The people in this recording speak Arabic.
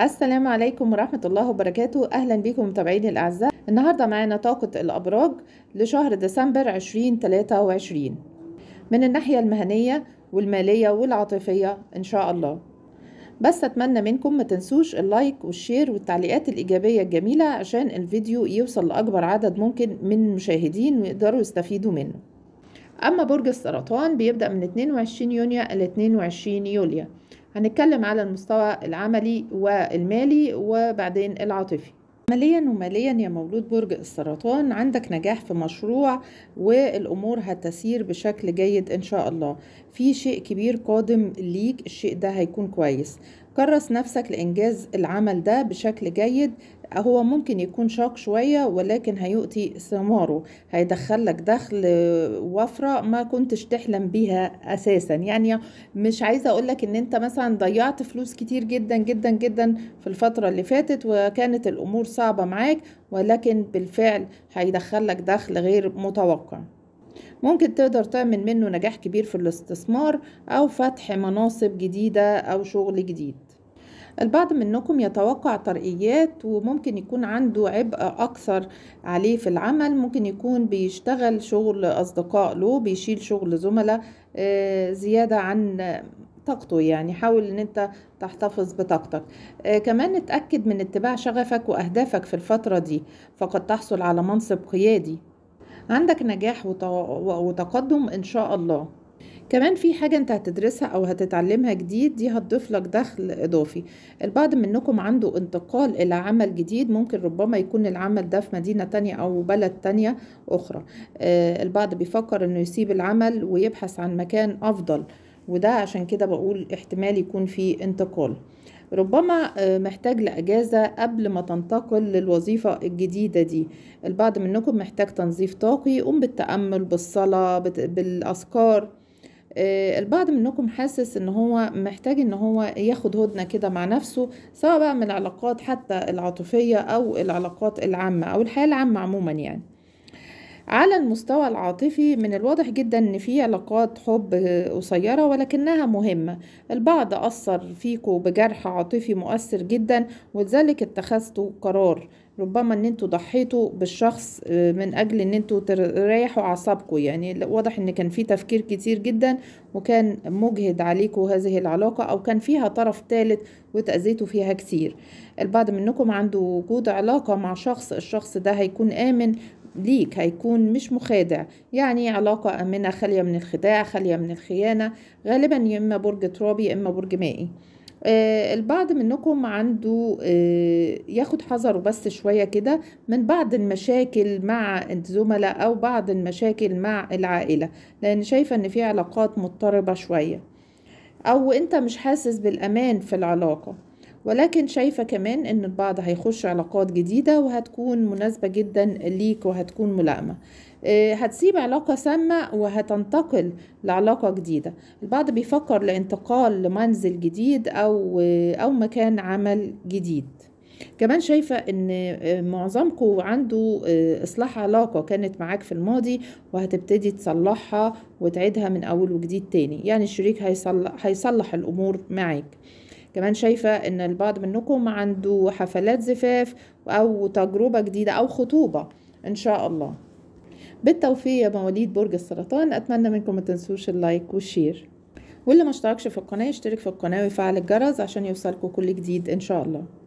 السلام عليكم ورحمة الله وبركاته أهلا بكم متابعيني الأعزاء النهاردة معانا طاقة الأبراج لشهر ديسمبر 2023 من الناحية المهنية والمالية والعاطفية إن شاء الله بس أتمنى منكم ما تنسوش اللايك والشير والتعليقات الإيجابية الجميلة عشان الفيديو يوصل لأكبر عدد ممكن من المشاهدين ويقدروا يستفيدوا منه أما برج السرطان بيبدأ من 22 يونيو ل 22 يوليو هنتكلم على المستوى العملي والمالي وبعدين العاطفي عمليا وماليا يا مولود برج السرطان عندك نجاح في مشروع والامور هتسير بشكل جيد ان شاء الله في شيء كبير قادم ليك الشيء ده هيكون كويس كرس نفسك لإنجاز العمل ده بشكل جيد هو ممكن يكون شاق شوية ولكن هيؤتي ثماره هيدخلك دخل وفرة ما كنتش تحلم بيها أساسا يعني مش عايزة أقولك إن أنت مثلا ضيعت فلوس كتير جدا جدا جدا في الفترة اللي فاتت وكانت الأمور صعبة معاك ولكن بالفعل هيدخلك دخل غير متوقع ممكن تقدر تعمل منه نجاح كبير في الاستثمار أو فتح مناصب جديدة أو شغل جديد البعض منكم يتوقع ترقيات وممكن يكون عنده عبء أكثر عليه في العمل ممكن يكون بيشتغل شغل أصدقاء له بيشيل شغل زملاء آه، زيادة عن طاقته يعني حاول ان انت تحتفظ بطاقتك آه كمان اتأكد من اتباع شغفك واهدافك في الفترة دي فقد تحصل على منصب قيادي عندك نجاح وتقدم ان شاء الله كمان في حاجة انت هتدرسها او هتتعلمها جديد دي هتضيف لك دخل اضافي البعض منكم عنده انتقال الى عمل جديد ممكن ربما يكون العمل ده في مدينة تانية او بلد تانية اخرى آه، البعض بيفكر انه يسيب العمل ويبحث عن مكان افضل وده عشان كده بقول احتمال يكون في انتقال ربما آه، محتاج لأجازة قبل ما تنتقل للوظيفة الجديدة دي البعض منكم محتاج تنظيف طاقي يقوم بالتأمل بالصلاة بالأذكار آه، البعض منكم حاسس ان هو محتاج ان هو ياخد هدنة كده مع نفسه سواء بقى من العلاقات حتى العاطفية او العلاقات العامة او الحياة العامة عموما يعني على المستوى العاطفي من الواضح جدا ان في علاقات حب قصيرة ولكنها مهمة البعض اثر فيكو بجرح عاطفي مؤثر جدا ولذلك اتخذتوا قرار ربما ان انتوا ضحيتوا بالشخص آه، من اجل ان انتوا تريحوا اعصابكم يعني واضح ان كان في تفكير كتير جدا وكان مجهد عليكم هذه العلاقة او كان فيها طرف ثالث وتأذيتوا فيها كتير البعض منكم عنده وجود علاقة مع شخص الشخص ده هيكون آمن ليك هيكون مش مخادع يعني علاقة آمنة خالية من الخداع خالية من الخيانة غالبا يا إما برج ترابي يا إما برج مائي آه، البعض منكم عنده آه، ياخد حذره بس شوية كده من بعض المشاكل مع الزملاء أو بعض المشاكل مع العائلة لأن شايفة إن في علاقات مضطربة شوية أو أنت مش حاسس بالأمان في العلاقة ولكن شايفة كمان ان البعض هيخش علاقات جديدة وهتكون مناسبة جدا ليك وهتكون ملائمة آه، هتسيب علاقة سامة وهتنتقل لعلاقة جديدة البعض بيفكر لانتقال لمنزل جديد أو, أو مكان عمل جديد كمان شايفة ان آه، معظمكم عنده آه، اصلاح علاقة كانت معاك في الماضي وهتبتدي تصلحها وتعيدها من اول وجديد تاني يعني الشريك هيصلح, هيصلح الامور معاك كمان شايفة ان البعض منكم عنده حفلات زفاف او تجربة جديدة او خطوبة ان شاء الله بالتوفيق يا مواليد برج السرطان اتمنى منكم ما تنسوش اللايك والشير واللي ما اشتركش في القناة يشترك في القناة ويفعل الجرس عشان يوصلكم كل جديد ان شاء الله